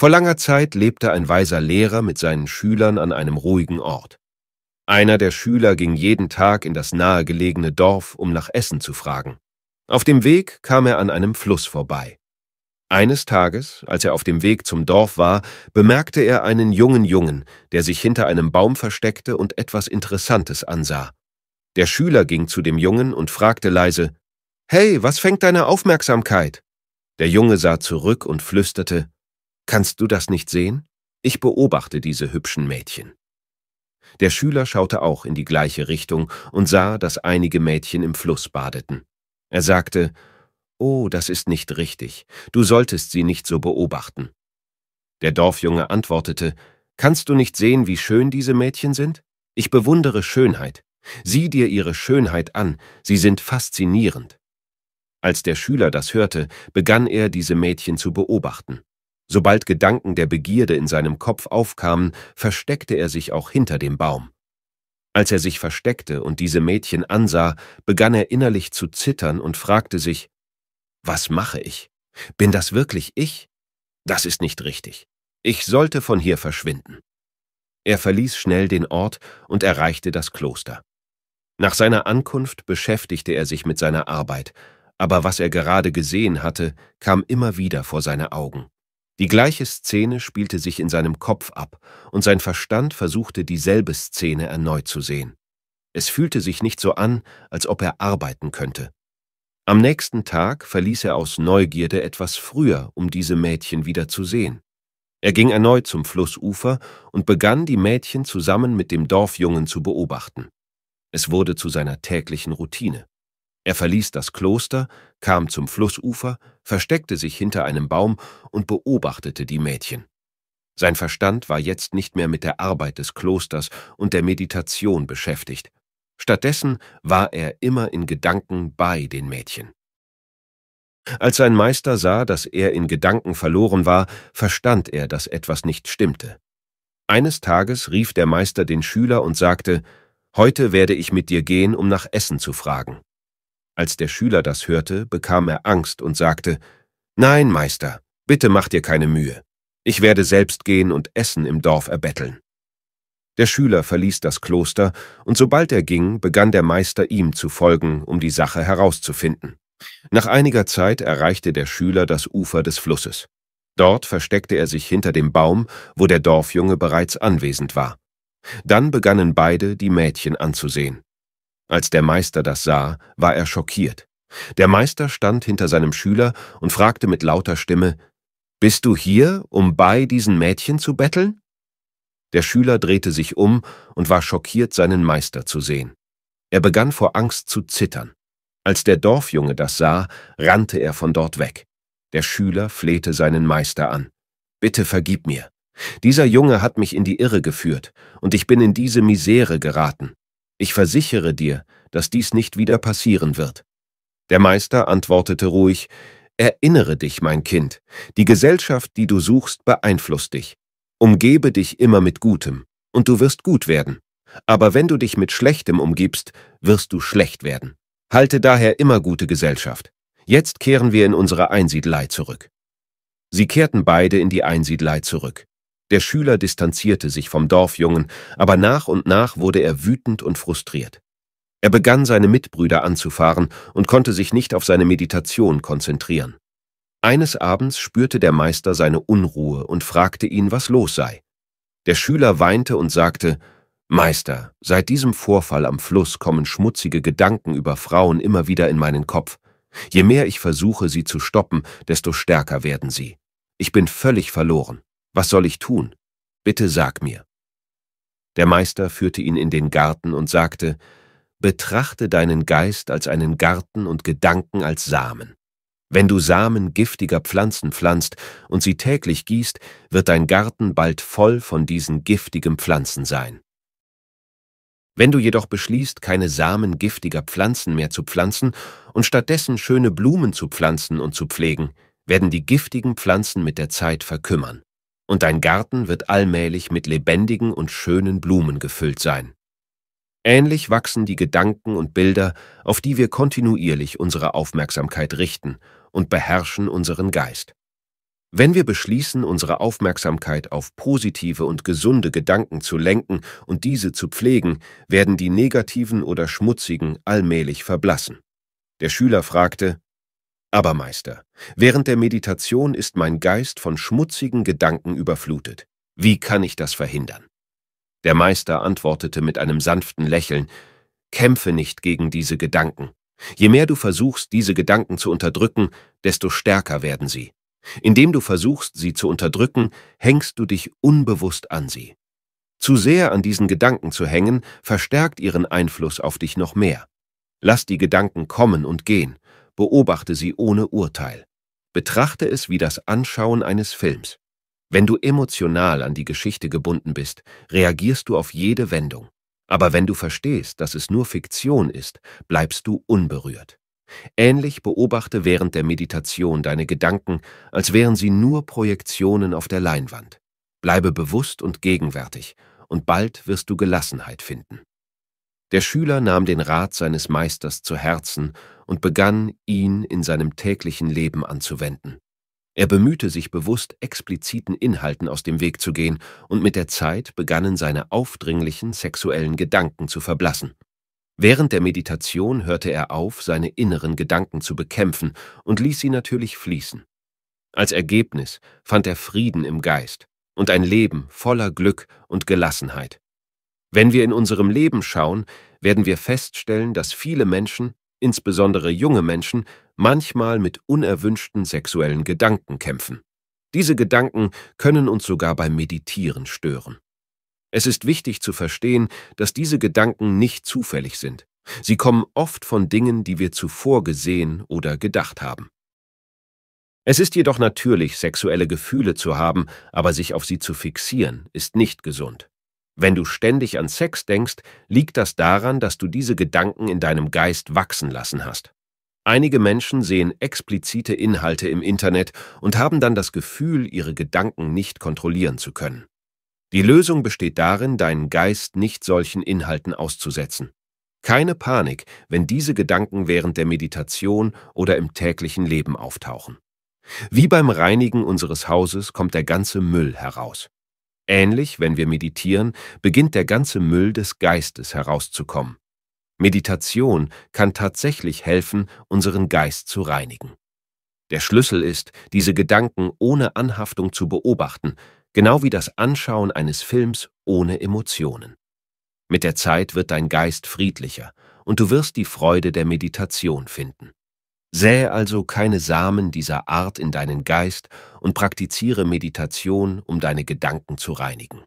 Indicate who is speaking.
Speaker 1: Vor langer Zeit lebte ein weiser Lehrer mit seinen Schülern an einem ruhigen Ort. Einer der Schüler ging jeden Tag in das nahegelegene Dorf, um nach Essen zu fragen. Auf dem Weg kam er an einem Fluss vorbei. Eines Tages, als er auf dem Weg zum Dorf war, bemerkte er einen jungen Jungen, der sich hinter einem Baum versteckte und etwas Interessantes ansah. Der Schüler ging zu dem Jungen und fragte leise, Hey, was fängt deine Aufmerksamkeit? Der Junge sah zurück und flüsterte, Kannst du das nicht sehen? Ich beobachte diese hübschen Mädchen. Der Schüler schaute auch in die gleiche Richtung und sah, dass einige Mädchen im Fluss badeten. Er sagte, Oh, das ist nicht richtig, du solltest sie nicht so beobachten. Der Dorfjunge antwortete, Kannst du nicht sehen, wie schön diese Mädchen sind? Ich bewundere Schönheit. Sieh dir ihre Schönheit an, sie sind faszinierend. Als der Schüler das hörte, begann er, diese Mädchen zu beobachten. Sobald Gedanken der Begierde in seinem Kopf aufkamen, versteckte er sich auch hinter dem Baum. Als er sich versteckte und diese Mädchen ansah, begann er innerlich zu zittern und fragte sich, was mache ich? Bin das wirklich ich? Das ist nicht richtig. Ich sollte von hier verschwinden. Er verließ schnell den Ort und erreichte das Kloster. Nach seiner Ankunft beschäftigte er sich mit seiner Arbeit, aber was er gerade gesehen hatte, kam immer wieder vor seine Augen. Die gleiche Szene spielte sich in seinem Kopf ab, und sein Verstand versuchte dieselbe Szene erneut zu sehen. Es fühlte sich nicht so an, als ob er arbeiten könnte. Am nächsten Tag verließ er aus Neugierde etwas früher, um diese Mädchen wieder zu sehen. Er ging erneut zum Flussufer und begann, die Mädchen zusammen mit dem Dorfjungen zu beobachten. Es wurde zu seiner täglichen Routine. Er verließ das Kloster, kam zum Flussufer, versteckte sich hinter einem Baum und beobachtete die Mädchen. Sein Verstand war jetzt nicht mehr mit der Arbeit des Klosters und der Meditation beschäftigt. Stattdessen war er immer in Gedanken bei den Mädchen. Als sein Meister sah, dass er in Gedanken verloren war, verstand er, dass etwas nicht stimmte. Eines Tages rief der Meister den Schüler und sagte, »Heute werde ich mit dir gehen, um nach Essen zu fragen.« als der Schüler das hörte, bekam er Angst und sagte, »Nein, Meister, bitte mach dir keine Mühe. Ich werde selbst gehen und Essen im Dorf erbetteln.« Der Schüler verließ das Kloster, und sobald er ging, begann der Meister ihm zu folgen, um die Sache herauszufinden. Nach einiger Zeit erreichte der Schüler das Ufer des Flusses. Dort versteckte er sich hinter dem Baum, wo der Dorfjunge bereits anwesend war. Dann begannen beide, die Mädchen anzusehen. Als der Meister das sah, war er schockiert. Der Meister stand hinter seinem Schüler und fragte mit lauter Stimme, »Bist du hier, um bei diesen Mädchen zu betteln?« Der Schüler drehte sich um und war schockiert, seinen Meister zu sehen. Er begann vor Angst zu zittern. Als der Dorfjunge das sah, rannte er von dort weg. Der Schüler flehte seinen Meister an. »Bitte vergib mir. Dieser Junge hat mich in die Irre geführt, und ich bin in diese Misere geraten. Ich versichere dir, dass dies nicht wieder passieren wird. Der Meister antwortete ruhig, Erinnere dich, mein Kind, die Gesellschaft, die du suchst, beeinflusst dich. Umgebe dich immer mit Gutem, und du wirst gut werden. Aber wenn du dich mit Schlechtem umgibst, wirst du schlecht werden. Halte daher immer gute Gesellschaft. Jetzt kehren wir in unsere Einsiedelei zurück. Sie kehrten beide in die Einsiedelei zurück. Der Schüler distanzierte sich vom Dorfjungen, aber nach und nach wurde er wütend und frustriert. Er begann, seine Mitbrüder anzufahren und konnte sich nicht auf seine Meditation konzentrieren. Eines Abends spürte der Meister seine Unruhe und fragte ihn, was los sei. Der Schüler weinte und sagte, Meister, seit diesem Vorfall am Fluss kommen schmutzige Gedanken über Frauen immer wieder in meinen Kopf. Je mehr ich versuche, sie zu stoppen, desto stärker werden sie. Ich bin völlig verloren. Was soll ich tun? Bitte sag mir. Der Meister führte ihn in den Garten und sagte, Betrachte deinen Geist als einen Garten und Gedanken als Samen. Wenn du Samen giftiger Pflanzen pflanzt und sie täglich gießt, wird dein Garten bald voll von diesen giftigen Pflanzen sein. Wenn du jedoch beschließt, keine Samen giftiger Pflanzen mehr zu pflanzen und stattdessen schöne Blumen zu pflanzen und zu pflegen, werden die giftigen Pflanzen mit der Zeit verkümmern und dein Garten wird allmählich mit lebendigen und schönen Blumen gefüllt sein. Ähnlich wachsen die Gedanken und Bilder, auf die wir kontinuierlich unsere Aufmerksamkeit richten und beherrschen unseren Geist. Wenn wir beschließen, unsere Aufmerksamkeit auf positive und gesunde Gedanken zu lenken und diese zu pflegen, werden die negativen oder schmutzigen allmählich verblassen. Der Schüler fragte, aber Meister, während der Meditation ist mein Geist von schmutzigen Gedanken überflutet. Wie kann ich das verhindern? Der Meister antwortete mit einem sanften Lächeln, Kämpfe nicht gegen diese Gedanken. Je mehr du versuchst, diese Gedanken zu unterdrücken, desto stärker werden sie. Indem du versuchst, sie zu unterdrücken, hängst du dich unbewusst an sie. Zu sehr an diesen Gedanken zu hängen, verstärkt ihren Einfluss auf dich noch mehr. Lass die Gedanken kommen und gehen, beobachte sie ohne Urteil. Betrachte es wie das Anschauen eines Films. Wenn du emotional an die Geschichte gebunden bist, reagierst du auf jede Wendung. Aber wenn du verstehst, dass es nur Fiktion ist, bleibst du unberührt. Ähnlich beobachte während der Meditation deine Gedanken, als wären sie nur Projektionen auf der Leinwand. Bleibe bewusst und gegenwärtig, und bald wirst du Gelassenheit finden. Der Schüler nahm den Rat seines Meisters zu Herzen und begann, ihn in seinem täglichen Leben anzuwenden. Er bemühte sich bewusst, expliziten Inhalten aus dem Weg zu gehen, und mit der Zeit begannen seine aufdringlichen sexuellen Gedanken zu verblassen. Während der Meditation hörte er auf, seine inneren Gedanken zu bekämpfen und ließ sie natürlich fließen. Als Ergebnis fand er Frieden im Geist und ein Leben voller Glück und Gelassenheit. Wenn wir in unserem Leben schauen, werden wir feststellen, dass viele Menschen insbesondere junge Menschen, manchmal mit unerwünschten sexuellen Gedanken kämpfen. Diese Gedanken können uns sogar beim Meditieren stören. Es ist wichtig zu verstehen, dass diese Gedanken nicht zufällig sind. Sie kommen oft von Dingen, die wir zuvor gesehen oder gedacht haben. Es ist jedoch natürlich, sexuelle Gefühle zu haben, aber sich auf sie zu fixieren, ist nicht gesund. Wenn du ständig an Sex denkst, liegt das daran, dass du diese Gedanken in deinem Geist wachsen lassen hast. Einige Menschen sehen explizite Inhalte im Internet und haben dann das Gefühl, ihre Gedanken nicht kontrollieren zu können. Die Lösung besteht darin, deinen Geist nicht solchen Inhalten auszusetzen. Keine Panik, wenn diese Gedanken während der Meditation oder im täglichen Leben auftauchen. Wie beim Reinigen unseres Hauses kommt der ganze Müll heraus. Ähnlich, wenn wir meditieren, beginnt der ganze Müll des Geistes herauszukommen. Meditation kann tatsächlich helfen, unseren Geist zu reinigen. Der Schlüssel ist, diese Gedanken ohne Anhaftung zu beobachten, genau wie das Anschauen eines Films ohne Emotionen. Mit der Zeit wird dein Geist friedlicher und du wirst die Freude der Meditation finden. Sähe also keine Samen dieser Art in deinen Geist und praktiziere Meditation, um deine Gedanken zu reinigen